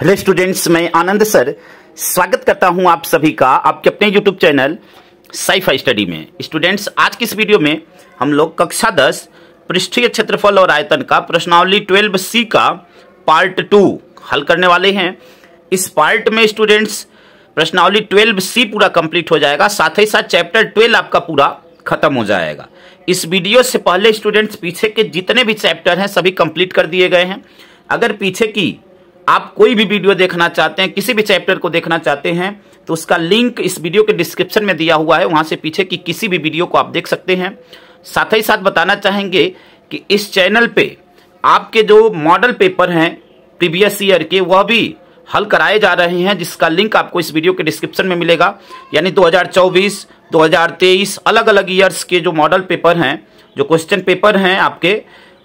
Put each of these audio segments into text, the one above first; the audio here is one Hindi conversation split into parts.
हेलो स्टूडेंट्स मैं आनंद सर स्वागत करता हूं आप सभी का आपके अपने यूट्यूब चैनल साइफा स्टडी में स्टूडेंट्स आज की इस वीडियो में हम लोग कक्षा दस पृष्ठीय क्षेत्रफल और आयतन का प्रश्नावली ट्वेल्व सी का पार्ट टू हल करने वाले हैं इस पार्ट में स्टूडेंट्स प्रश्नावली ट्वेल्व सी पूरा कंप्लीट हो जाएगा साथ ही साथ चैप्टर ट्वेल्व आपका पूरा खत्म हो जाएगा इस वीडियो से पहले स्टूडेंट्स पीछे के जितने भी चैप्टर हैं सभी कंप्लीट कर दिए गए हैं अगर पीछे की आप कोई भी वीडियो देखना चाहते हैं किसी भी चैप्टर को देखना चाहते हैं तो उसका लिंक इस वीडियो के डिस्क्रिप्शन में दिया हुआ है वहां से पीछे की किसी भी वीडियो को आप देख सकते हैं साथ ही साथ बताना चाहेंगे कि इस चैनल पे आपके जो मॉडल पेपर हैं प्रीवियस ईयर के वह भी हल कराए जा रहे हैं जिसका लिंक आपको इस वीडियो के डिस्क्रिप्शन में मिलेगा यानी 2024, 2023 अलग अलग ईयर्स के जो मॉडल पेपर हैं जो क्वेश्चन पेपर हैं आपके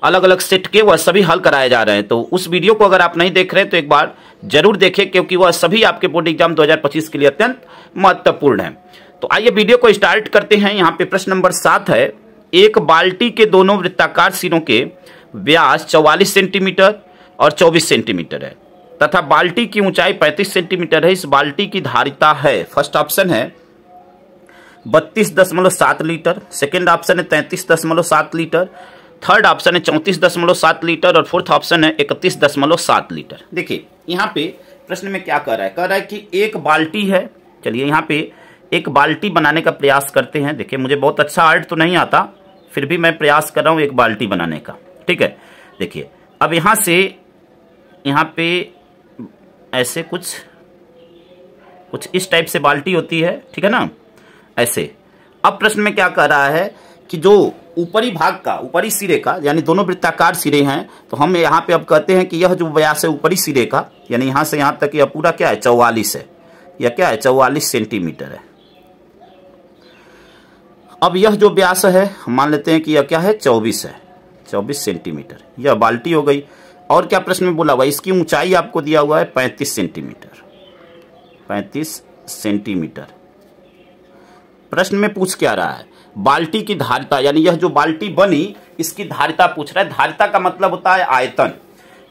अलग अलग सेट के वह सभी हल कराए जा रहे हैं तो उस वीडियो को अगर आप नहीं देख रहे तो एक बार जरूर देखें क्योंकि वह सभी आपके बोर्ड एग्जाम 2025 के लिए अत्यंत महत्वपूर्ण है तो आइए वीडियो को स्टार्ट करते हैं यहाँ पे प्रश्न नंबर सात है एक बाल्टी के दोनों वृत्ताकार सिरों के व्यास चौवालीस सेंटीमीटर और चौबीस सेंटीमीटर है तथा बाल्टी की ऊंचाई पैंतीस सेंटीमीटर है इस बाल्टी की धारिता है फर्स्ट ऑप्शन है बत्तीस दशमलव सात लीटर सेकेंड ऑप्शन है तैंतीस दशमलव सात लीटर थर्ड ऑप्शन है चौंतीस दशमलव सात लीटर और फोर्थ ऑप्शन है इकतीस दशमलव सात लीटर देखिए यहाँ पे प्रश्न में क्या कर रहा है कह रहा है कि एक बाल्टी है चलिए यहाँ पे एक बाल्टी बनाने का प्रयास करते हैं देखिए मुझे बहुत अच्छा आर्ट तो नहीं आता फिर भी मैं प्रयास कर रहा हूँ एक बाल्टी बनाने का ठीक है देखिए अब यहाँ से यहाँ पे ऐसे कुछ कुछ इस टाइप से बाल्टी होती है ठीक है ना ऐसे अब प्रश्न में क्या कह रहा है कि जो ऊपरी भाग का ऊपरी सिरे का यानी दोनों वृत्ताकार सिरे हैं तो हम यहाँ पे अब कहते हैं कि यह जो व्यास है ऊपरी सिरे का यानी यहाँ से यहाँ तक यह पूरा क्या है चौवालीस है यह क्या है चौवालीस सेंटीमीटर है अब यह जो व्यास है हम मान लेते हैं कि यह क्या है चौबीस है चौबीस सेंटीमीटर यह बाल्टी हो गई और क्या प्रश्न में बोला हुआ इसकी ऊंचाई आपको दिया हुआ है पैंतीस सेंटीमीटर पैंतीस सेंटीमीटर प्रश्न में पूछ क्या रहा है बाल्टी की धारिता यानी यह जो बाल्टी बनी इसकी धारिता पूछ रहा है धारिता का मतलब होता है आयतन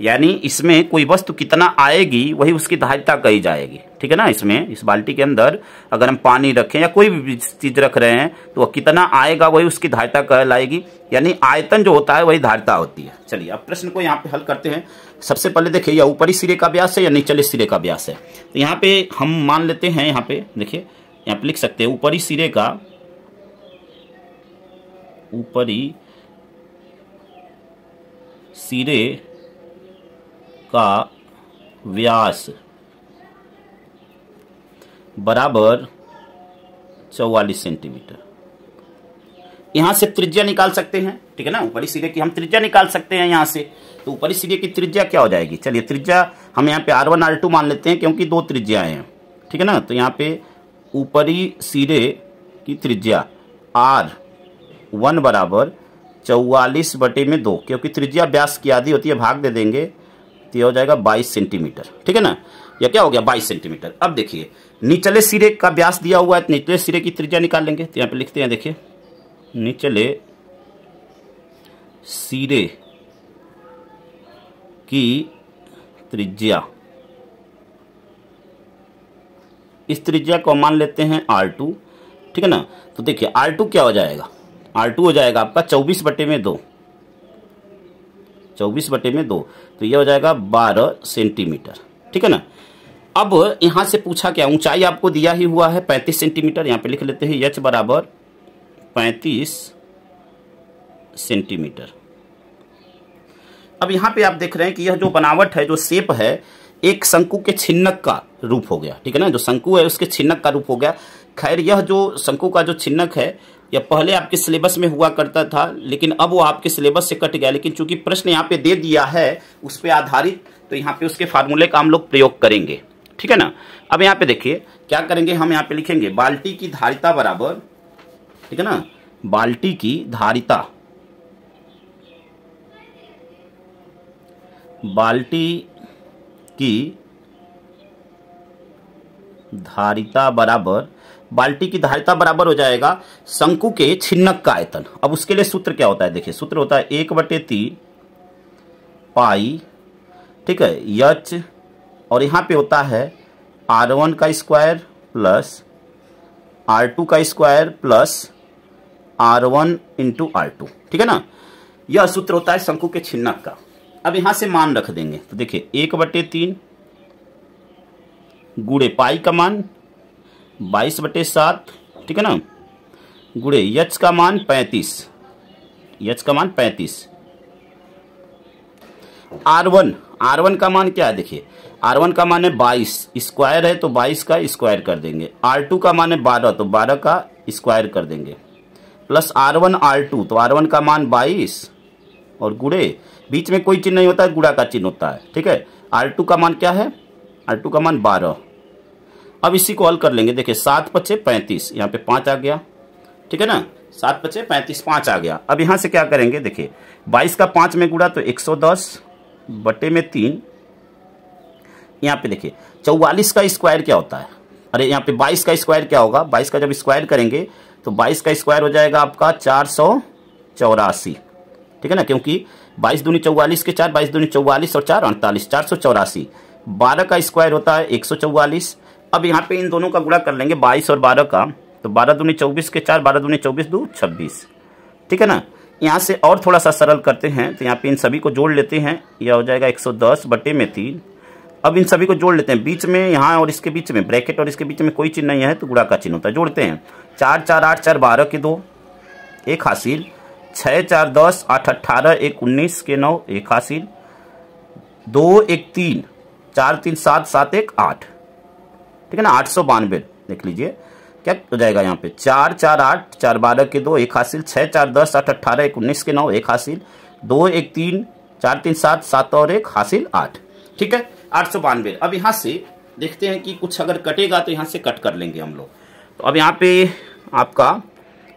यानी इसमें कोई वस्तु कितना आएगी वही उसकी धारिता कही जाएगी ठीक है ना इसमें इस बाल्टी के अंदर अगर हम पानी रखें या कोई भी चीज रख रहे हैं तो वह कितना आएगा वही उसकी धारिता कहलाएगी यानी आयतन जो होता है वही धारिता होती है चलिए अब प्रश्न को यहाँ पे हल करते हैं सबसे पहले देखिए यह ऊपरी सिरे का व्यास है या निचले सिरे का व्यास है तो यहाँ पे हम मान लेते हैं यहाँ पे देखिए यहाँ पे लिख सकते हैं ऊपरी सिरे का ऊपरी सिरे का व्यास बराबर चौवालीस सेंटीमीटर यहां से त्रिज्या निकाल सकते हैं ठीक है ना ऊपरी सिरे की हम त्रिज्या निकाल सकते हैं यहां से तो ऊपरी सिरे की त्रिज्या क्या हो जाएगी चलिए त्रिज्या हम यहां पे आर वन आर टू मान लेते हैं क्योंकि दो त्रिज्याएं हैं ठीक है ना तो यहां पे ऊपरी सिरे की त्रिज्या आर वन बराबर चौवालीस बटे में दो क्योंकि त्रिज्या व्यास की आधी होती है भाग दे देंगे तो यह हो जाएगा बाईस सेंटीमीटर ठीक है ना यह क्या हो गया बाईस सेंटीमीटर अब देखिए निचले सिरे का व्यास दिया हुआ है तो निचले सिरे की त्रिज्या निकाल लेंगे तो यहाँ पे लिखते हैं देखिए निचले सिरे की त्रिज्या इस त्रिज्या को मान लेते हैं R2 टू ठीक है ना तो देखिए R2 टू क्या हो जाएगा आर टू हो जाएगा आपका चौबीस बटे में दो चौबीस बटे में दो तो यह हो जाएगा बारह सेंटीमीटर ठीक है ना अब यहां से पूछा क्या ऊंचाई आपको दिया ही हुआ है पैंतीस सेंटीमीटर यहां पे लिख लेते हैं यच बराबर पैंतीस सेंटीमीटर अब यहां पे आप देख रहे हैं कि यह जो बनावट है जो शेप है एक शंकु के छिन्नक का रूप हो गया ठीक है ना जो शंकु है उसके छिन्नक का रूप हो गया खैर यह जो शंकु का जो छिन्नक है या पहले आपके सिलेबस में हुआ करता था लेकिन अब वो आपके सिलेबस से कट गया लेकिन चूंकि प्रश्न यहाँ पे दे दिया है उस पर आधारित तो यहाँ पे उसके फार्मूले का हम लोग प्रयोग करेंगे ठीक है ना अब यहाँ पे देखिए क्या करेंगे हम यहाँ पे लिखेंगे बाल्टी की धारिता बराबर ठीक है ना बाल्टी की धारिता बाल्टी की धारिता बराबर बाल्टी की धारिता बराबर हो जाएगा शंकु के छिन्नक का आयतन अब उसके लिए सूत्र क्या होता है देखिए सूत्र होता है एक बटे तीन पाई ठीक है यच और यहाँ पे होता है आर वन का स्क्वायर प्लस आर टू का square plus R one into R two ठीक है ना यह सूत्र होता है शंकु के छिन्नक का अब यहां से मान रख देंगे तो देखिए एक बटे तीन गुड़े पाई का मान बाईस बटे सात ठीक है ना गुड़े यच का मान पैंतीस यच का मान पैंतीस आर वन आर वन का मान क्या है देखिए आर वन का मान है बाईस स्क्वायर है तो बाईस का स्क्वायर कर देंगे आर टू का मान है बारह तो बारह का स्क्वायर कर देंगे plus R one R two तो आर वन का मान बाईस और गुड़े बीच में कोई चिन्ह नहीं होता है गुड़ा का चिन्ह होता है ठीक है आर टू का मान क्या है आर टू का मान बारह अब इसी को हल कर लेंगे देखिए सात पच्चे पैंतीस यहाँ पे पांच आ गया ठीक है ना सात पच्चे पैंतीस पांच आ गया अब यहां से क्या करेंगे देखिए बाईस का पांच में गुड़ा तो एक सौ दस बटे में तीन यहाँ पे देखिए चौवालीस का स्क्वायर क्या होता है अरे यहाँ पे बाईस का स्क्वायर क्या होगा बाईस का जब स्क्वायर करेंगे तो बाईस का स्क्वायर हो जाएगा आपका चार सौ चौरासी ठीक है ना क्योंकि बाईस दूनी चौवालीस के चार बाईस दूनी चौवालीस और चार अड़तालीस चार सौ चौरासी बारह का स्क्वायर होता है एक सौ चौवालीस अब यहाँ पे इन दोनों का गुणा कर लेंगे बाईस और बारह का तो बारह दूनी चौबीस के चार बारह दूनी चौबीस दो छब्बीस ठीक है ना यहाँ से और थोड़ा सा सरल करते हैं तो यहाँ पे इन सभी को जोड़ लेते हैं यह हो जाएगा एक सौ दस बटे में तीन अब इन सभी को जोड़ लेते हैं बीच में यहाँ और इसके बीच में ब्रैकेट और इसके बीच में कोई चिन्ह नहीं है तो गुड़ा का चिन्ह होता है जोड़ते हैं चार चार आठ चार बारह के दो एक हासिल छः चार दस आठ अट्ठारह एक उन्नीस के नौ एक हासिल दो एक तीन चार तीन सात सात एक आठ ठीक है ना आठ सौ बानवे देख लीजिए क्या हो जाएगा यहाँ पे चार चार आठ चार बारह के दो एक हासिल छः चार दस आठ अट्ठारह एक उन्नीस के नौ एक हासिल दो एक तीन चार तीन सात सात और एक हासिल आठ ठीक है आठ सौ बानवे अब यहाँ से देखते हैं कि कुछ अगर कटेगा तो यहाँ से कट कर लेंगे हम लोग तो अब यहाँ पे आपका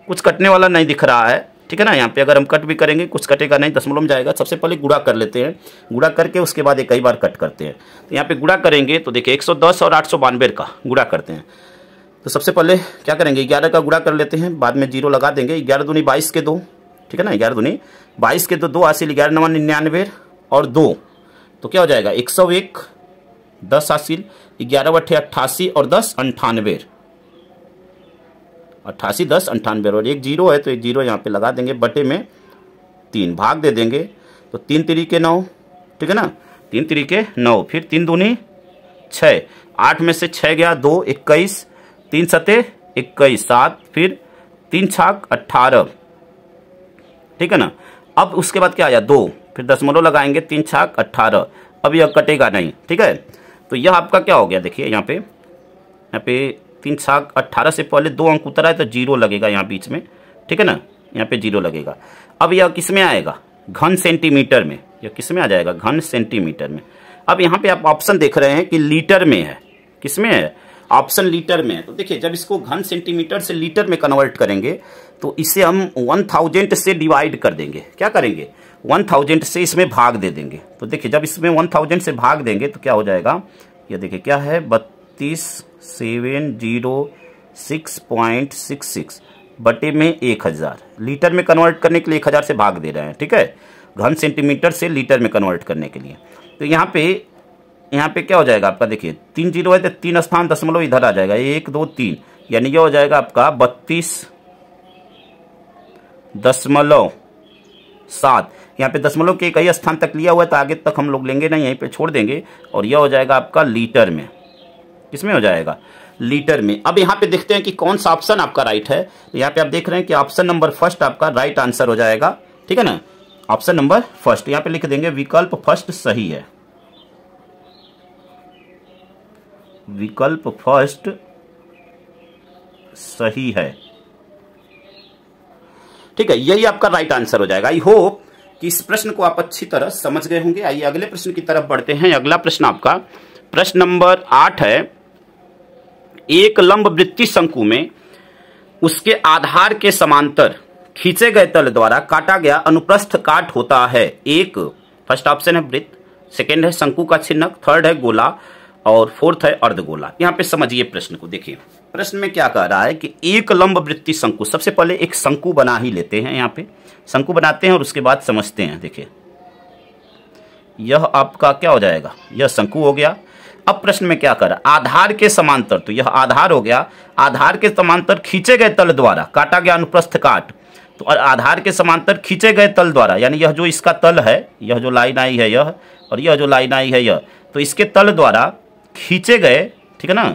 कुछ कटने वाला नहीं दिख रहा है ठीक है ना यहाँ पे अगर हम कट भी करेंगे कुछ कटेगा नहीं दशमलव में जाएगा सबसे पहले गुड़ा कर लेते हैं गुड़ा करके उसके बाद एक कई बार कट करते हैं तो यहाँ पे गुड़ा करेंगे तो देखिए 110 और आठ सौ का गुड़ा करते हैं तो सबसे पहले क्या करेंगे ग्यारह का गुड़ा कर लेते हैं बाद में जीरो लगा देंगे ग्यारह दूनी बाईस के दो ठीक है ना ग्यारह दूनी बाईस के दो दो हासिल ग्यारह नवा निन्यानवे और दो तो क्या हो जाएगा एक सौ एक दस आसिल ग्यारह अट्ठे अट्ठासी और दस अंठानवे अट्ठासी दस अंठानवे और एक जीरो है तो एक जीरो यहाँ पे लगा देंगे बटे में तीन भाग दे देंगे तो तीन तरीके नौ ठीक है ना तीन तरीके नौ फिर तीन दूनी छः आठ में से छः गया दो इक्कीस तीन सते इक्कीस सात फिर तीन छाक अट्ठारह ठीक है ना अब उसके बाद क्या आया दो फिर दसमलव लगाएंगे तीन छाक अट्ठारह अब यह कटेगा नहीं ठीक है तो यह आपका क्या हो गया देखिए यहाँ पे यहाँ पे तीन सात अट्ठारह से पहले दो अंक उतरा है तो जीरो लगेगा यहाँ बीच में ठीक है ना यहाँ पे जीरो लगेगा अब यह किस में आएगा घन सेंटीमीटर में यह किस में आ जाएगा घन सेंटीमीटर में अब यहाँ पे आप ऑप्शन देख रहे हैं कि लीटर में है किस में है ऑप्शन लीटर में है तो देखिए जब इसको घन सेंटीमीटर से लीटर में कन्वर्ट करेंगे तो इसे हम वन थाउजेंड से डिवाइड कर देंगे क्या करेंगे वन थाउजेंड से इसमें भाग दे देंगे तो देखिए जब इसमें वन थाउजेंड से भाग देंगे तो क्या हो जाएगा यह देखिए क्या है बत्तीस seven zero six point six six बटे में एक हज़ार लीटर में कन्वर्ट करने के लिए एक हज़ार से भाग दे रहे हैं ठीक है घन सेंटीमीटर से लीटर में कन्वर्ट करने के लिए तो यहाँ पे यहाँ पे क्या हो जाएगा आपका देखिए तीन जीरो है तो तीन स्थान दशमलव इधर आ जाएगा एक दो तीन यानी यह हो जाएगा आपका बत्तीस दशमलव सात यहाँ पे दशमलव के कई स्थान तक लिया हुआ है तो आगे तक हम लोग लेंगे नहीं यहीं पे छोड़ देंगे और यह हो जाएगा आपका लीटर में किसमें हो जाएगा लीटर में अब यहाँ पे देखते हैं कि कौन सा ऑप्शन आपका राइट है तो यहाँ पे आप देख रहे हैं कि ऑप्शन नंबर फर्स्ट आपका राइट आंसर हो जाएगा ठीक है ना ऑप्शन नंबर फर्स्ट यहाँ पे लिख देंगे विकल्प फर्स्ट सही है विकल्प फर्स्ट सही है ठीक है यही आपका राइट आंसर हो जाएगा आई होप कि इस प्रश्न को आप अच्छी तरह समझ गए होंगे आइए अगले प्रश्न की तरफ बढ़ते हैं अगला प्रश्न आपका प्रश्न नंबर आठ है एक लंब वृत्ति शंकु में उसके आधार के समांतर खींचे गए तल द्वारा काटा गया अनुप्रस्थ काट होता है एक फर्स्ट ऑप्शन है वृत्त सेकेंड है शंकु का छिन्नक थर्ड है गोला और फोर्थ है अर्धगोला यहाँ पे समझिए प्रश्न को देखिए प्रश्न में क्या कह रहा है कि एक लंब वृत्ति शंकु सबसे पहले एक शंकु बना ही लेते हैं यहाँ पे शंकु बनाते हैं और उसके बाद समझते हैं देखिए यह आपका क्या हो जाएगा यह शंकु हो गया अब प्रश्न में क्या कर आधार के समांतर तो यह आधार हो गया आधार के समांतर खींचे गए तल द्वारा काटा गया अनुप्रस्थ काट तो और आधार के समांतर खींचे गए तल द्वारा यानी यह जो इसका तल है यह जो लाइन आई है यह और यह जो लाइन आई है यह तो इसके तल द्वारा खींचे गए ठीक है ना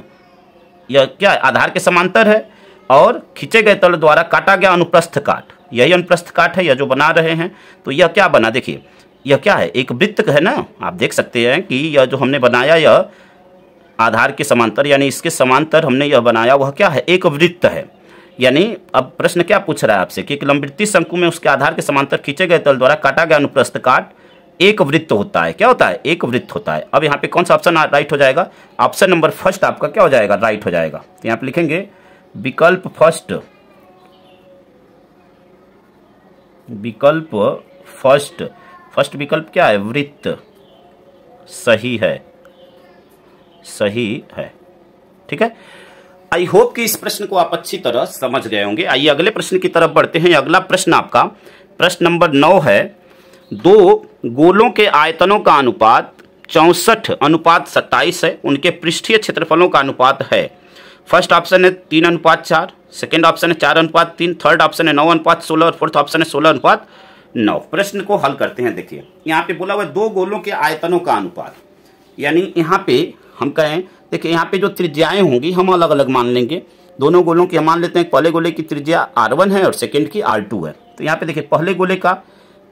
यह क्या आधार के समांतर है और खींचे गए तल द्वारा काटा गया अनुप्रस्थ काट यही अनुप्रस्थ काट है यह जो बना रहे हैं तो यह क्या बना देखिए यह क्या है एक वृत्त है ना आप देख सकते हैं कि यह जो हमने बनाया यह आधार के समांतर यानी इसके समांतर हमने यह बनाया वह क्या है एक वृत्त है यानी अब प्रश्न क्या पूछ रहा है आपसे कि एक शंकु में उसके आधार के समांतर खींचे गए तल द्वारा काटा गया अनुप्रस्थ काट एक वृत्त होता है क्या होता है एक वृत्त होता है अब यहाँ पे कौन सा ऑप्शन राइट हो जाएगा ऑप्शन नंबर फर्स्ट आपका क्या हो जाएगा राइट हो जाएगा तो यहाँ पे लिखेंगे विकल्प फर्स्ट विकल्प फर्स्ट फर्स्ट विकल्प क्या है वृत्त सही है सही है ठीक है आई होप कि इस प्रश्न को आप अच्छी तरह समझ गए होंगे आइए अगले प्रश्न की तरफ बढ़ते हैं अगला प्रश्न आपका प्रश्न नंबर नौ है दो गोलों के आयतनों का अनुपात चौंसठ अनुपात सत्ताईस है उनके पृष्ठीय क्षेत्रफलों का अनुपात है फर्स्ट ऑप्शन है तीन अनुपात चार सेकेंड ऑप्शन है चार अनुपात तीन थर्ड ऑप्शन है नौ अनुपात सोलह और फोर्थ ऑप्शन है सोलह अनुपात नौ प्रश्न को हल करते हैं देखिए यहाँ पे बोला हुआ दो गोलों के आयतनों का अनुपात यानी यहाँ पे हम कहें देखिए यहाँ पे जो त्रिज्याएं होंगी हम अलग अलग मान लेंगे दोनों गोलों की मान लेते हैं पहले गोले की त्रिज्या आर वन है और सेकेंड की आर टू है तो यहाँ पे देखिए पहले गोले का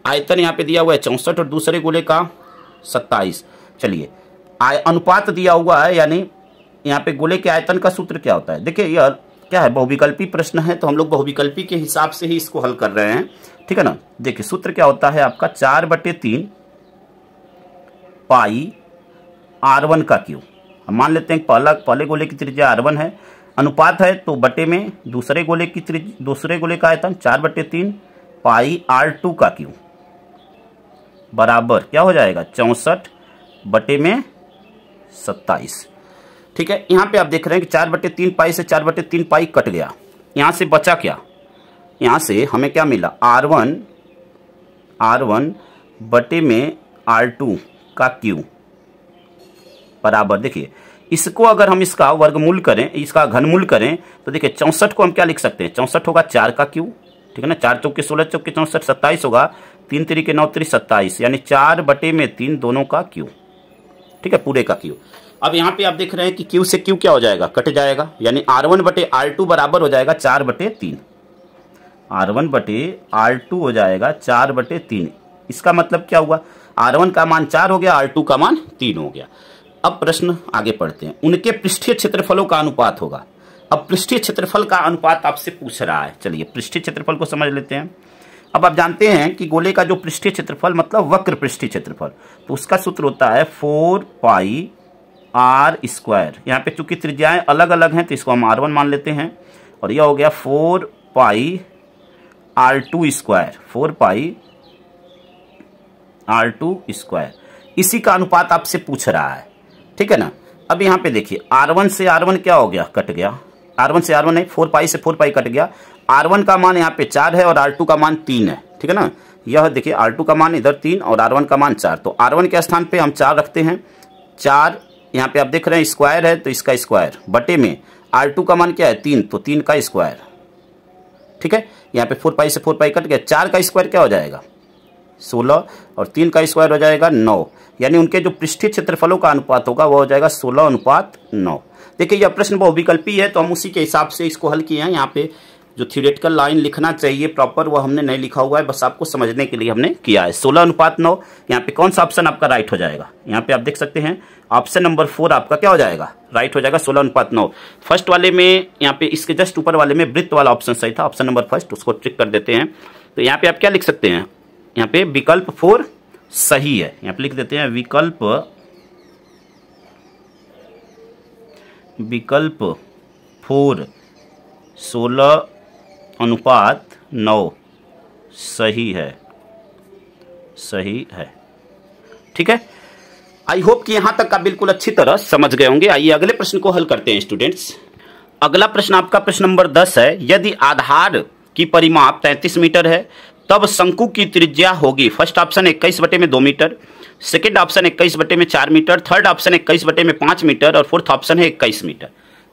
आयतन यहाँ पे दिया हुआ है चौंसठ और दूसरे गोले का सत्ताईस चलिए आय अनुपात दिया हुआ है यानी यहाँ पे गोले के आयतन का सूत्र क्या होता है देखिए यह क्या है बहुविकल्पी प्रश्न है तो हम लोग बहुविकल्पी के हिसाब से ही इसको हल कर रहे हैं ठीक है ना देखिए सूत्र क्या होता है आपका चार बटे तीन पाई आर वन का क्यू मान लेते हैं पहला पहले गोले की त्रिज्या आर वन है अनुपात है तो बटे में दूसरे गोले की त्रिज दूसरे गोले का आयतन चार बटे तीन पाई आर टू का क्यू बराबर क्या हो जाएगा चौंसठ बटे में सत्ताईस ठीक है यहाँ पे आप देख रहे हैं कि चार बटे तीन पाई से चार बटे तीन पाई कट गया यहाँ से बचा क्या यहाँ से हमें क्या मिला आर वन आर वन बटे में आर टू का क्यू बराबर देखिए इसको अगर हम इसका वर्गमूल करें इसका घनमूल करें तो देखिए चौंसठ को हम क्या लिख सकते हैं चौंसठ होगा चार का क्यू ठीक है ना चार चौके सोलह चौके चौंसठ सत्ताईस होगा तीन तरीके नौ त्री सत्ताईस यानी चार बटे में तीन दोनों का क्यू ठीक है पूरे का क्यू अब यहाँ पे आप देख रहे हैं कि क्यू से क्यू क्या हो जाएगा कट जाएगा यानी आर वन बटे आर टू बराबर हो जाएगा चार बटे तीन आर वन बटे आर टू हो जाएगा चार बटे तीन इसका मतलब क्या हुआ आर वन का मान चार हो गया आर टू का मान तीन हो गया अब प्रश्न आगे पढ़ते हैं उनके पृष्ठीय क्षेत्रफलों का अनुपात होगा अब पृष्ठीय क्षेत्रफल का अनुपात आपसे पूछ रहा है चलिए पृष्ठीय क्षेत्रफल को समझ लेते हैं अब आप जानते हैं कि गोले का जो पृष्ठीय क्षेत्रफल मतलब वक्र पृष्ठीय क्षेत्रफल तो उसका सूत्र होता है फोर पाई आर स्क्वायर यहाँ पे चूंकि त्रिज्याएं अलग अलग हैं तो इसको हम आर वन मान लेते हैं और यह हो गया four pi R two square four pi R two square इसी का अनुपात आपसे पूछ रहा है ठीक है ना अब यहाँ पे देखिए R1 से R1 क्या हो गया कट गया R1 से R1 नहीं फोर पाई से फोर पाई कट गया R1 का मान यहाँ पे चार है और R2 का मान तीन है ठीक है ना यह देखिए R2 का मान इधर तीन और R1 का मान चार तो R1 के स्थान पे हम चार रखते हैं चार यहाँ पे आप देख रहे हैं स्क्वायर है तो इसका स्क्वायर बटे में टू का मान क्या है तीन तो तीन का स्क्वायर ठीक है यहाँ पे फोर पाई से फोर पाई कट गया चार का स्क्वायर क्या हो जाएगा सोलह और तीन का स्क्वायर हो जाएगा नौ यानी उनके जो पृष्ठीय क्षेत्रफलों का अनुपात होगा वह हो जाएगा सोलह अनुपात नौ देखिए यह प्रश्न बहुविकल्पी है तो हम उसी के हिसाब से इसको हल किए हैं यहाँ पे जो थियोरेटिकल लाइन लिखना चाहिए प्रॉपर वह हमने नहीं लिखा हुआ है बस आपको समझने के लिए हमने किया है सोलह अनुपात नौ यहाँ पे कौन सा ऑप्शन आपका राइट हो जाएगा यहाँ पे आप देख सकते हैं ऑप्शन नंबर फोर आपका क्या हो जाएगा राइट हो जाएगा सोलह अनुपात नौ फर्स्ट वाले में यहाँ पे इसके जस्ट ऊपर वाले में वृत्त वाला ऑप्शन सही था ऑप्शन नंबर फर्स्ट उसको ट्रिक कर देते हैं तो यहाँ पे आप क्या लिख सकते हैं यहाँ पे विकल्प फोर सही है यहाँ पे लिख देते हैं विकल्प विकल्प फोर सोलह अनुपात नौ सही है सही है ठीक है आई होप कि यहां तक का बिल्कुल अच्छी तरह समझ गए होंगे आइए अगले प्रश्न को हल करते हैं स्टूडेंट्स अगला प्रश्न आपका प्रश्न नंबर दस है यदि आधार की परिमाप 33 मीटर है तब शंकु की त्रिज्या होगी फर्स्ट ऑप्शन इक्कीस बटे में दो मीटर सेकेंड ऑप्शन इक्कीस बटे में चार मीटर थर्ड ऑप्शन इक्कीस बटे में पांच मीटर और फोर्थ ऑप्शन है इक्कीस मीटर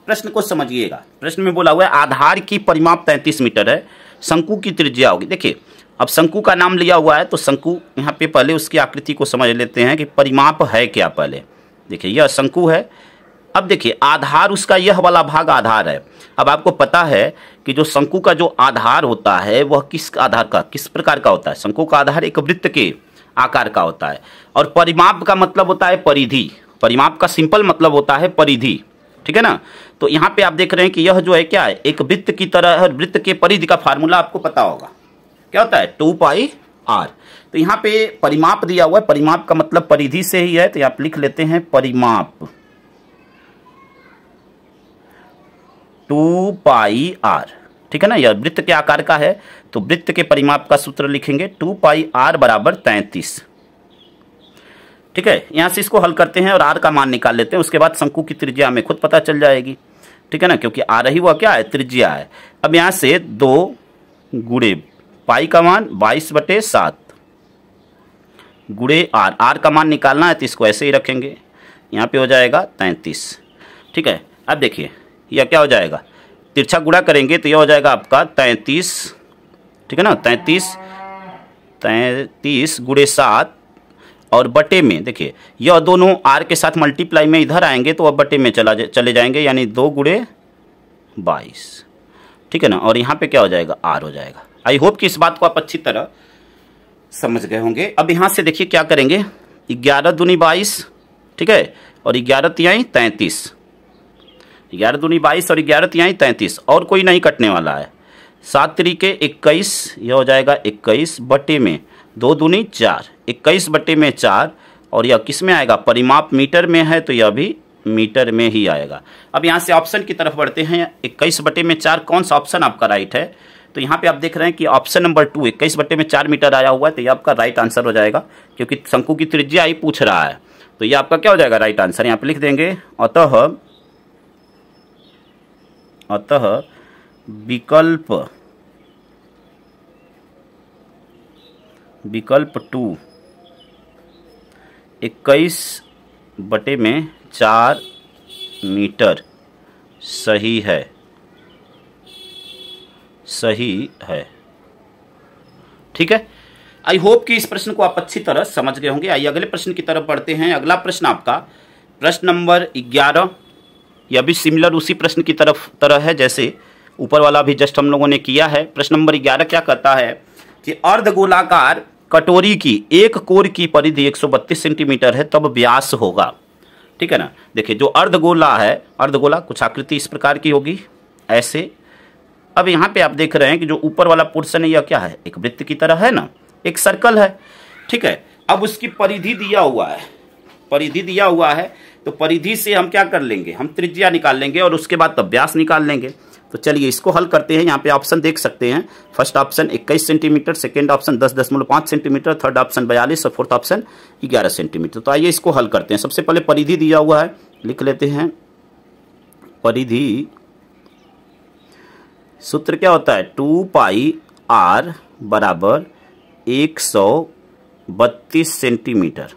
प्रश्न को समझिएगा प्रश्न में बोला हुआ है आधार की परिमाप तैंतीस मीटर है शंकु की त्रिज्या होगी देखिए अब शंकु का नाम लिया हुआ है तो शंकु यहाँ पे पहले उसकी आकृति को समझ लेते हैं कि परिमाप है क्या पहले देखिए यह शंकु है अब देखिए आधार उसका यह वाला भाग आधार है अब आपको पता है कि जो शंकु का जो आधार होता है वह किस आधार का किस प्रकार का होता है शंकु का आधार एक वृत्त के आकार का होता है और परिमाप का मतलब होता है परिधि परिमाप का सिंपल मतलब होता है परिधि ठीक है ना तो यहाँ पे आप देख रहे हैं कि यह जो है क्या है एक वृत्त की तरह और वृत्त के परिधि का फार्मूला आपको पता होगा क्या होता है टू पाई आर तो यहाँ पे परिमाप दिया हुआ है परिमाप का मतलब परिधि से ही है तो आप लिख लेते हैं परिमाप टू पाई आर ठीक है ना यह वृत्त के आकार का है तो वृत्त के परिमाप का सूत्र लिखेंगे टू पाई आर बराबर तैतीस ठीक है यहां से इसको हल करते हैं और आर का मान निकाल लेते हैं उसके बाद शंकु की त्रिज्या हमें खुद पता चल जाएगी ठीक है ना क्योंकि आ रही हुआ क्या है त्रिज्या है अब यहां से दो गुड़े पाई का मान बाईस बटे सात गुड़े आर आर का मान निकालना है तो इसको ऐसे ही रखेंगे यहां पे हो जाएगा तैंतीस ठीक है अब देखिए या क्या हो जाएगा तिरछा गुड़ा करेंगे तो यह हो जाएगा आपका तैंतीस ठीक है ना तैंतीस तैंतीस गुड़े सात और बटे में देखिए यह दोनों आर के साथ मल्टीप्लाई में इधर आएंगे तो वह बटे में चला जा, चले जाएंगे यानी दो गुड़े बाईस ठीक है ना और यहाँ पे क्या हो जाएगा आर हो जाएगा आई होप कि इस बात को आप अच्छी तरह समझ गए होंगे अब यहाँ से देखिए क्या करेंगे ग्यारह दूनी बाईस ठीक है और ग्यारह तिहाई तैंतीस ग्यारह दूनी बाईस और ग्यारह तिहाई तैंतीस और कोई नहीं कटने वाला है सात तरीके इक्कीस यह हो जाएगा इक्कीस बटे में दो दूनी चार इक्कीस बटे में चार और यह किस में आएगा परिमाप मीटर में है तो यह भी मीटर में ही आएगा अब यहाँ से ऑप्शन की तरफ बढ़ते हैं इक्कीस बटे में चार कौन सा ऑप्शन आपका राइट है तो यहाँ पे आप देख रहे हैं कि ऑप्शन नंबर टू इक्कीस बटे में चार मीटर आया हुआ है तो यह आपका राइट आंसर हो जाएगा क्योंकि शंकु की त्रिज्या ही पूछ रहा है तो यह आपका क्या हो जाएगा राइट आंसर यहाँ पे लिख देंगे अतः अतः विकल्प विकल्प टू इक्कीस बटे में चार मीटर सही है सही है ठीक है आई होप कि इस प्रश्न को आप अच्छी तरह समझ गए होंगे आइए अगले प्रश्न की तरफ बढ़ते हैं अगला प्रश्न आपका प्रश्न नंबर ग्यारह यह भी सिमिलर उसी प्रश्न की तरफ तरह है जैसे ऊपर वाला भी जस्ट हम लोगों ने किया है प्रश्न नंबर ग्यारह क्या कहता है कि अर्धगोलाकार कटोरी की एक कोर की परिधि एक सेंटीमीटर है तब व्यास होगा ठीक है ना देखिए जो अर्धगोला है अर्धगोला कुछ आकृति इस प्रकार की होगी ऐसे अब यहाँ पे आप देख रहे हैं कि जो ऊपर वाला पोर्सन है यह क्या है एक वृत्त की तरह है ना एक सर्कल है ठीक है अब उसकी परिधि दिया हुआ है परिधि दिया हुआ है तो परिधि से हम क्या कर लेंगे हम त्रिज्या निकाल लेंगे और उसके बाद अभ्यास निकाल लेंगे तो चलिए इसको हल करते हैं यहाँ पे ऑप्शन देख सकते हैं first option 21 centimetre second option दस दशमलव सेंटीमीटर थर्ड ऑप्शन बयालीस और फोर्थ ऑप्शन 11 सेंटीमीटर तो आइए इसको हल करते हैं सबसे पहले परिधि दिया हुआ है लिख लेते हैं परिधि सूत्र क्या होता है टू पाई आर बराबर एक सौ बत्तीस सेंटीमीटर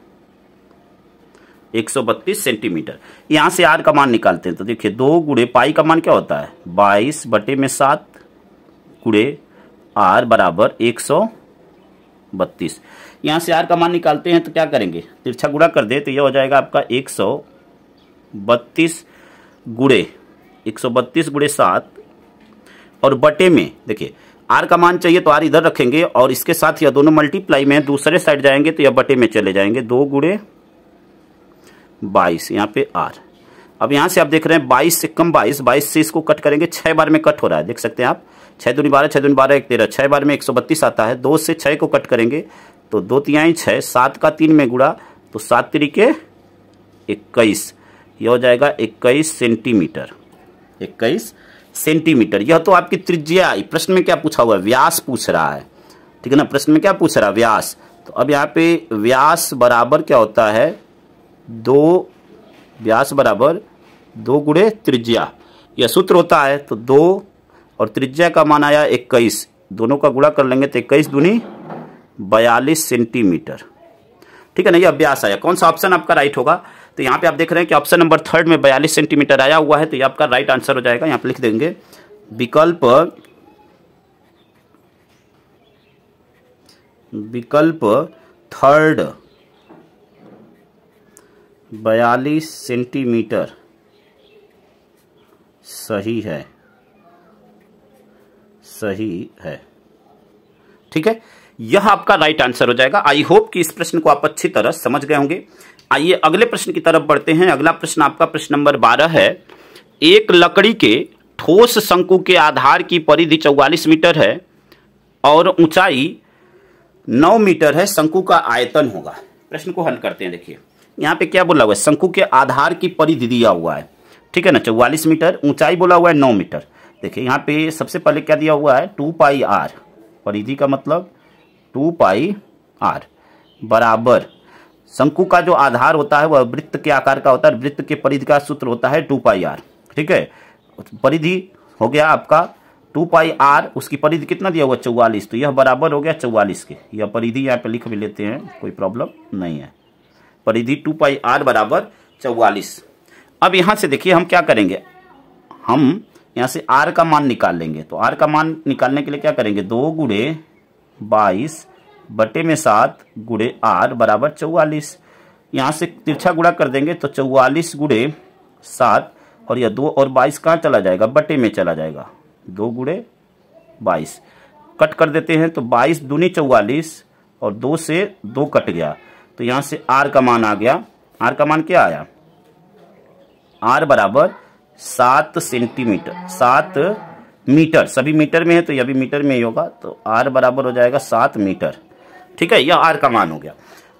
132 सेंटीमीटर यहाँ से आर का मान निकालते हैं तो देखिए दो गुड़े पाई का मान क्या होता है बाईस बटे में सात गुड़े आर बराबर एक सौ बत्तीस यहाँ से आर का मान निकालते हैं तो क्या करेंगे तिरछा गुड़ा कर दे तो यह हो जाएगा आपका एक सौ बत्तीस गुड़े एक सौ बत्तीस गुड़े सात और बटे में देखिए आर का मान चाहिए तो आर इधर रखेंगे और इसके साथ यह दोनों मल्टीप्लाई में दूसरे साइड जाएंगे तो यह बटे में चले जाएंगे दो गुड़े बाईस यहाँ पे आर अब यहाँ से आप देख रहे हैं बाईस से कम बाईस बाईस से इसको कट करेंगे छः बार में कट हो रहा है देख सकते हैं आप छः दूनी बारह छः दूनी बारह एक तेरह छः बार में एक सौ बत्तीस आता है दो से छः को कट करेंगे तो दो तिहाई छः सात का तीन में गुड़ा तो सात तरीके इक्कीस यह हो जाएगा इक्कीस सेंटीमीटर इक्कीस सेंटीमीटर यह तो आपकी त्रिज्या आई प्रश्न में क्या पूछा हुआ है व्यास पूछ रहा है ठीक है ना प्रश्न में क्या पूछ रहा है व्यास तो अब यहाँ पे व्यास बराबर क्या होता है दो व्यास बराबर दो गुड़े त्रिज्या यह सूत्र होता है तो दो और त्रिज्या का मान आया इक्कीस दोनों का गुड़ा कर लेंगे तो इक्कीस दूनी बयालीस सेंटीमीटर ठीक है ना ये अभ्यास आया कौन सा ऑप्शन आपका राइट होगा तो यहाँ पे आप देख रहे हैं कि ऑप्शन नंबर थर्ड में बयालीस सेंटीमीटर आया हुआ है तो ये आपका राइट आंसर हो जाएगा यहाँ पे लिख देंगे विकल्प विकल्प थर्ड बयालीस सेंटीमीटर सही है सही है ठीक है यह आपका राइट आंसर हो जाएगा आई होप कि इस प्रश्न को आप अच्छी तरह समझ गए होंगे आइए अगले प्रश्न की तरफ बढ़ते हैं अगला प्रश्न आपका प्रश्न नंबर बारह है एक लकड़ी के ठोस शंकु के आधार की परिधि चौवालीस मीटर है और ऊंचाई नौ मीटर है शंकु का आयतन होगा प्रश्न को हल करते हैं देखिए यहाँ पे क्या बोला हुआ है शंकु के आधार की परिधि दिया हुआ है ठीक है ना चौवालीस मीटर ऊंचाई बोला हुआ है नौ मीटर देखिए यहाँ पे सबसे पहले क्या दिया हुआ है टू पाई आर परिधि का मतलब टू पाई आर बराबर शंकु का जो आधार होता है वह वृत्त के आकार का होता है वृत्त के परिधि का सूत्र होता है टू पाई आर ठीक है परिधि हो गया आपका टू पाई आर उसकी परिधि कितना दिया हुआ चौवालीस तो यह बराबर हो गया चौवालीस के यह परिधि यहाँ पे लिख भी लेते हैं कोई प्रॉब्लम नहीं है परिधि टू पाई आर बराबर चौवालीस अब यहाँ से देखिए हम क्या करेंगे हम यहाँ से आर का मान निकाल लेंगे तो आर का मान निकालने के लिए क्या करेंगे दो गुड़े बाईस बटे में सात गुड़े आर बराबर चौवालीस यहाँ से तिरछा गुड़ा कर देंगे तो चौवालीस गुड़े सात और यह दो और बाईस कहाँ चला जाएगा बटे में चला जाएगा दो गुड़े बाईस कट कर देते हैं तो बाईस दूनी चौवालीस और दो से दो कट गया तो यहां से आर का मान आ गया आर का मान क्या आया आर बराबर सात सेंटीमीटर सात मीटर सभी मीटर में है तो यह भी मीटर में ही होगा तो आर बराबर हो जाएगा सात मीटर ठीक है यह आर का मान हो गया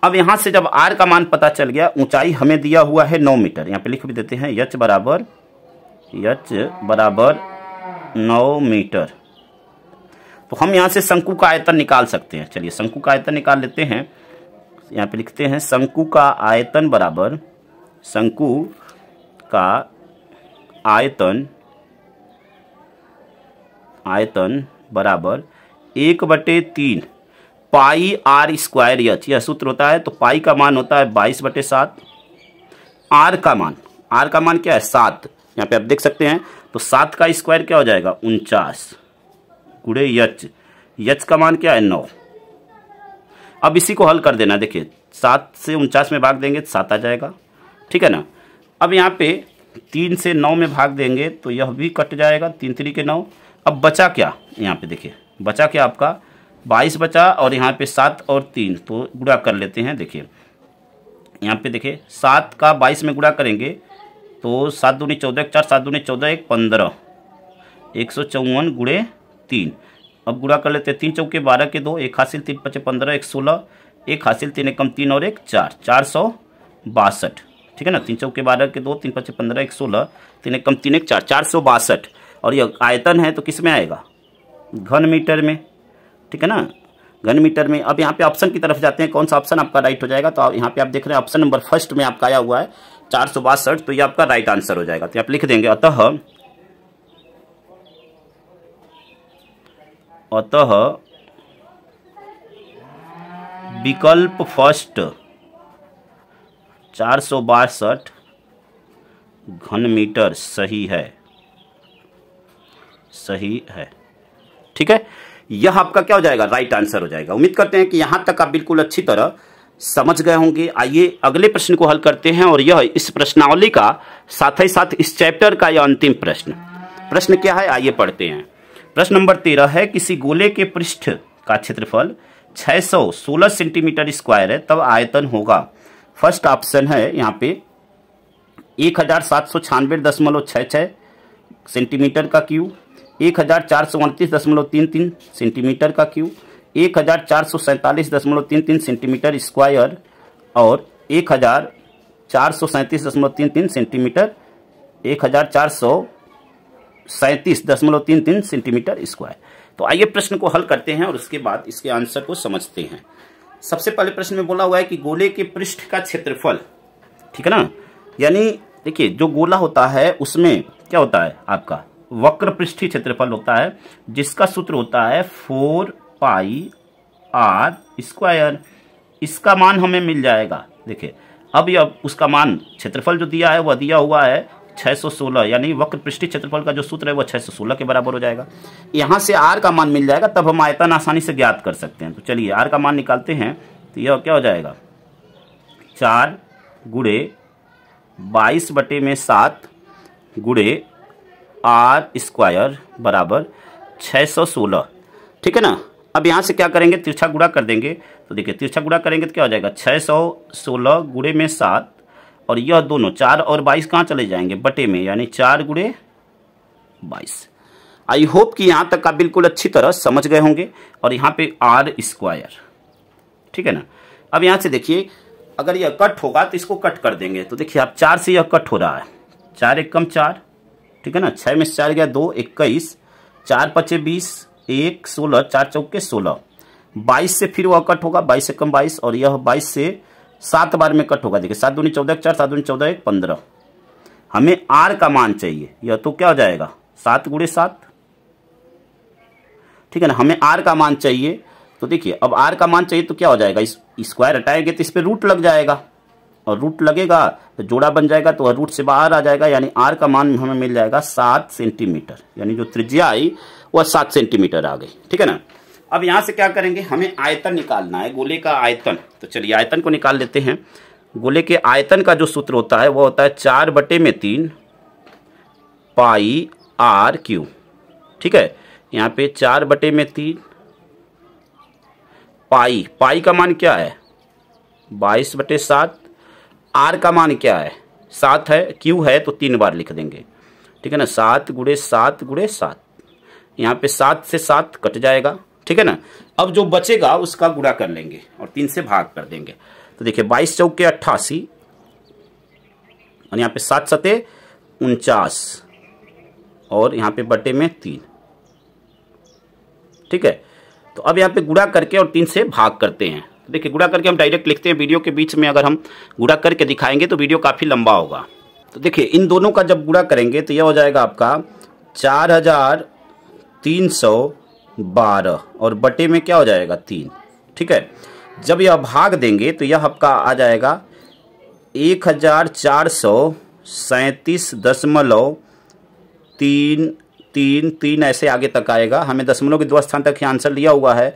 अब यहां से जब आर का मान पता चल गया ऊंचाई हमें दिया हुआ है नौ मीटर यहां पे लिख भी देते हैं यच बराबर यच बराबर नौ मीटर तो हम यहां से शंकु का आयतन निकाल सकते हैं चलिए शंकु का आयतन निकाल लेते हैं यहाँ पे लिखते हैं शंकु का आयतन बराबर शंकु का आयतन आयतन बराबर एक बटे तीन पाई आर स्क्वायर यच यह सूत्र होता है तो पाई का मान होता है बाईस बटे सात आर का मान आर का मान क्या है सात यहाँ पे आप देख सकते हैं तो सात का स्क्वायर क्या हो जाएगा उनचास गुड़े यच यच का मान क्या है नौ अब इसी को हल कर देना देखिए सात से उनचास में भाग देंगे तो सात आ जाएगा ठीक है ना अब यहाँ पे तीन से नौ में भाग देंगे तो यह भी कट जाएगा तीन तरीके नौ अब बचा क्या यहाँ पे देखिए बचा क्या आपका बाईस बचा और यहाँ पे सात और तीन तो गुड़ा कर लेते हैं देखिए यहाँ पे देखिए सात का बाईस में गुड़ा करेंगे तो सात दूनी चौदह एक चार सात दूनी चौदह एक पंद्रह एक सौ चौवन गुड़े तीन अब गुणा कर लेते हैं तीन चौके बारह के दो एक हासिल तीन पचे पंद्रह एक सोलह एक हासिल तीन एक कम तीन और एक चार चार सौ बासठ ठीक है ना तीन चौके बारह के दो तीन पचे पंद्रह एक सोलह तीन एकम तीन एक चार चार सौ बासठ और ये आयतन है तो किस में आएगा घन मीटर में ठीक है ना घन मीटर में अब यहाँ पे ऑप्शन की तरफ जाते हैं कौन सा ऑप्शन आपका राइट हो जाएगा तो यहाँ पे आप देख रहे हैं ऑप्शन नंबर फर्स्ट में आपका आया हुआ है चार सौ बासठ तो ये आपका राइट आंसर हो जाएगा तो आप लिख देंगे अतः अतः विकल्प फर्स्ट चार सौ बासठ घन मीटर सही है सही है ठीक है यह आपका क्या हो जाएगा राइट आंसर हो जाएगा उम्मीद करते हैं कि यहां तक आप बिल्कुल अच्छी तरह समझ गए होंगे आइए अगले प्रश्न को हल करते हैं और यह इस प्रश्नावली का साथ ही साथ इस चैप्टर का यह अंतिम प्रश्न प्रश्न क्या है आइए पढ़ते हैं प्रश्न नंबर तेरह है किसी गोले के पृष्ठ का क्षेत्रफल सौ सोलह सेंटीमीटर स्क्वायर है तब आयतन होगा फर्स्ट ऑप्शन है यहाँ पे एक हजार सात सौ छानबे दशमलव छः छः सेंटीमीटर का क्यू एक हजार चार सौ उनतीस दशमलव तीन तीन सेंटीमीटर का क्यूब एक हजार चार सौ सैंतालीस दशमलव तीन तीन सेंटीमीटर स्क्वायर और एक हजार चार सौ सैंतीस दशमलव तीन तीन सेंटीमीटर एक हजार चार सौ सैंतीस दशमलव तीन तीन सेंटीमीटर स्क्वायर तो आइए प्रश्न को हल करते हैं और उसके बाद इसके आंसर को समझते हैं सबसे पहले प्रश्न में बोला हुआ है कि गोले के पृष्ठ का क्षेत्रफल ठीक है ना यानी देखिए जो गोला होता है उसमें क्या होता है आपका वक्र पृष्ठी क्षेत्रफल होता है जिसका सूत्र होता है फोर पाई आर स्क्वायर इसका मान हमें मिल जाएगा देखिए अब यह उसका मान क्षेत्रफल जो दिया है वह दिया हुआ है 616 यानी वक्र पृष्ठी क्षेत्रफल का जो सूत्र है वो 616 के बराबर हो जाएगा यहाँ से आर का मान मिल जाएगा तब हम आयतन आसानी से ज्ञात कर सकते हैं तो चलिए आर का मान निकालते हैं तो यह क्या हो जाएगा चार गुड़े बाईस बटे में सात गुड़े आर स्क्वायर बराबर छः सौ सोलह ठीक है ना अब यहाँ से क्या करेंगे तिरछा गुड़ा कर देंगे तो देखिए तिरछा गुड़ा करेंगे तो क्या हो जाएगा छः सौ सोलह गुड़े में सात और यह दोनों चार और बाईस कहाँ चले जाएंगे बटे में यानी चार गुड़े बाईस आई होप कि यहाँ तक आप बिल्कुल अच्छी तरह समझ गए होंगे और यहाँ पे आर स्क्वायर ठीक है ना अब यहाँ से देखिए अगर यह कट होगा तो इसको कट कर देंगे तो देखिए आप चार से यह कट हो रहा है चार एक कम चार ठीक है ना छः में से चार गया दो इक्कीस चार पचे बीस एक सोलह चार चौके सोलह बाईस से फिर वह कट होगा बाईस से कम बाईस और यह बाईस से सात बार में कट होगा देखिए सात दूनी चौदह एक चार सात दूनी चौदह एक पंद्रह हमें आर का मान चाहिए यह तो क्या हो जाएगा सात गुड़े सात ठीक है ना हमें आर का मान चाहिए तो देखिए अब आर का मान चाहिए तो क्या हो जाएगा इस स्क्वायर हटाएंगे तो इस पर रूट लग जाएगा और रूट लगेगा तो जोड़ा बन जाएगा तो रूट से बाहर आ जाएगा यानी आर का मान हमें मिल जाएगा सात सेंटीमीटर यानी जो त्रिज्या आई वह सात सेंटीमीटर आ गई ठीक है ना अब यहाँ से क्या करेंगे हमें आयतन निकालना है गोले का आयतन तो चलिए आयतन को निकाल लेते हैं गोले के आयतन का जो सूत्र होता है वो होता है चार बटे में तीन पाई आर क्यू ठीक है यहाँ पे चार बटे में तीन पाई पाई का मान क्या है बाईस बटे सात आर का मान क्या है सात है क्यू है तो तीन बार लिख देंगे ठीक है ना सात गुड़े सात गुड़े सात यहाँ पे सात से सात कट जाएगा ठीक है ना अब जो बचेगा उसका गुड़ा कर लेंगे और तीन से भाग कर देंगे तो देखिए बाईस चौके अट्ठासी और यहाँ पे सात सते उनचास और यहाँ पे बटे में तीन ठीक है तो अब यहाँ पे गुड़ा करके और तीन से भाग करते हैं तो देखिए गुड़ा करके हम डायरेक्ट लिखते हैं वीडियो के बीच में अगर हम गुड़ा करके दिखाएंगे तो वीडियो काफ़ी लंबा होगा तो देखिए इन दोनों का जब गुड़ा करेंगे तो यह हो जाएगा आपका चार हजार तीन सौ बारह और बटे में क्या हो जाएगा तीन ठीक है जब यह भाग देंगे तो यह आपका आ जाएगा एक हजार चार सौ सैंतीस दशमलव तीन तीन तीन ऐसे आगे तक आएगा हमें दशमलव के दो स्थान तक ही आंसर लिया हुआ है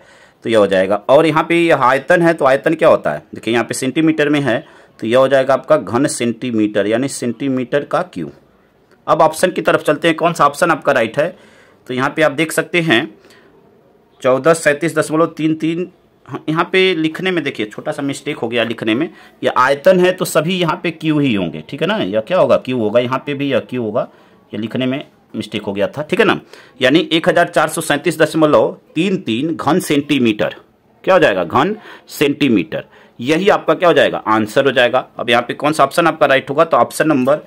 तो यह हो जाएगा और यहाँ पे यह आयतन है तो आयतन क्या होता है देखिए यहाँ पे सेंटीमीटर में है तो यह हो जाएगा आपका घन सेंटीमीटर यानी सेंटीमीटर का क्यू अब ऑप्शन की तरफ चलते हैं कौन सा ऑप्शन आपका राइट है तो यहाँ पे आप देख सकते हैं चौदह सैंतीस दशमलव तीन तीन हाँ, यहाँ पे लिखने में देखिए छोटा सा मिस्टेक हो गया लिखने में यह आयतन है तो सभी यहाँ पे क्यू ही होंगे ठीक है ना या क्या होगा क्यू होगा यहाँ पे भी या क्यू होगा ये लिखने में मिस्टेक हो गया था ठीक है ना यानी एक हजार चार सौ सैंतीस दशमलव तीन तीन घन सेंटीमीटर क्या हो जाएगा घन सेंटीमीटर यही आपका क्या हो जाएगा आंसर हो जाएगा अब यहाँ पे कौन सा ऑप्शन आपका राइट होगा तो ऑप्शन नंबर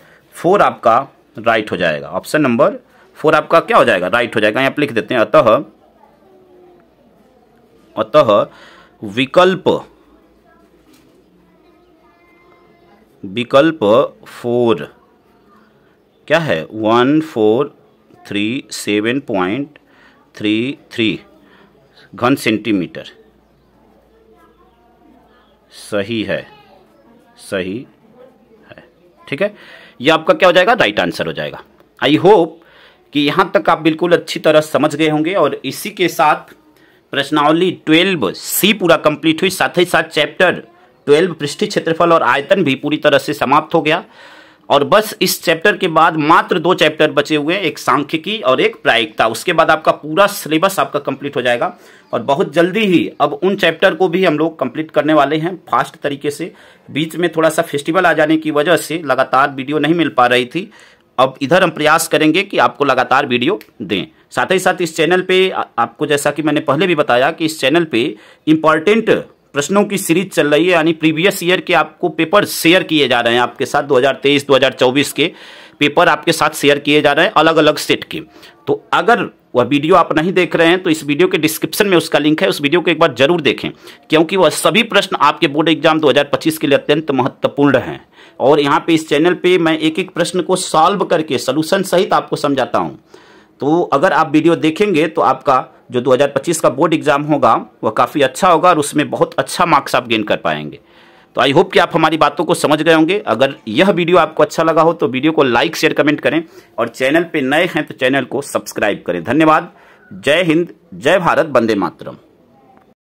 फोर आपका राइट हो जाएगा ऑप्शन नंबर फोर आपका क्या हो जाएगा राइट हो जाएगा यहाँ पर लिख देते हैं अतः अतः विकल्प विकल्प फोर क्या है one four three seven point three three घन सेंटीमीटर सही है सही है ठीक है ये आपका क्या हो जाएगा राइट आंसर हो जाएगा आई होप कि यहां तक आप बिल्कुल अच्छी तरह समझ गए होंगे और इसी के साथ प्रश्नावली ट्वेल्व सी पूरा कंप्लीट हुई साथ ही साथ चैप्टर ट्वेल्व पृष्ठ क्षेत्रफल और आयतन भी पूरी तरह से समाप्त हो गया और बस इस चैप्टर के बाद मात्र दो चैप्टर बचे हुए हैं एक सांख्यिकी और एक प्रायिकता उसके बाद आपका पूरा सिलेबस आपका कंप्लीट हो जाएगा और बहुत जल्दी ही अब उन चैप्टर को भी हम लोग कंप्लीट करने वाले हैं फास्ट तरीके से बीच में थोड़ा सा फेस्टिवल आ जाने की वजह से लगातार वीडियो नहीं मिल पा रही थी अब इधर हम प्रयास करेंगे कि आपको लगातार वीडियो दें साथ ही साथ इस चैनल पे आपको जैसा कि मैंने पहले भी बताया कि इस चैनल पे इम्पॉर्टेंट प्रश्नों की सीरीज चल रही है यानी प्रीवियस ईयर के आपको पेपर शेयर किए जा रहे हैं आपके साथ 2023 2024 के पेपर आपके साथ शेयर किए जा रहे हैं अलग अलग सेट के तो अगर वह वीडियो आप नहीं देख रहे हैं तो इस वीडियो के डिस्क्रिप्शन में उसका लिंक है उस वीडियो को एक बार जरूर देखें क्योंकि वह सभी प्रश्न आपके बोर्ड एग्जाम 2025 के लिए अत्यंत महत्वपूर्ण हैं और यहाँ पे इस चैनल पे मैं एक एक प्रश्न को सॉल्व करके सोल्यूशन सहित आपको समझाता हूँ तो अगर आप वीडियो देखेंगे तो आपका जो 2025 का बोर्ड एग्ज़ाम होगा वह काफ़ी अच्छा होगा और उसमें बहुत अच्छा मार्क्स आप गेन कर पाएंगे तो आई होप कि आप हमारी बातों को समझ गए होंगे अगर यह वीडियो आपको अच्छा लगा हो तो वीडियो को लाइक शेयर कमेंट करें और चैनल पर नए हैं तो चैनल को सब्सक्राइब करें धन्यवाद जय हिंद जय भारत बंदे मातरम